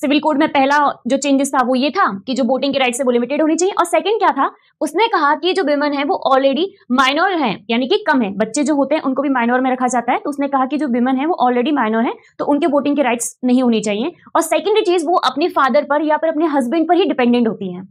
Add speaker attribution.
Speaker 1: civil code में पहला जो चेंजेस था वो ये था कि जो वोटिंग के राइट से वो लिमिटेड होनी चाहिए और सेकंड क्या था उसने कहा कि जो विमेन है वो ऑलरेडी माइनोर है यानी कि कम है बच्चे जो होते हैं उनको भी माइनोर में रखा जाता है तो उसने कहा कि जो विमेन है वो ऑलरेडी माइनोर है तो उनके वोटिंग के राइट्स नहीं होनी चाहिए और सेकेंडरी चीज वो अपने फादर पर या फिर अपने हस्बैंड पर ही डिपेंडेंट होती है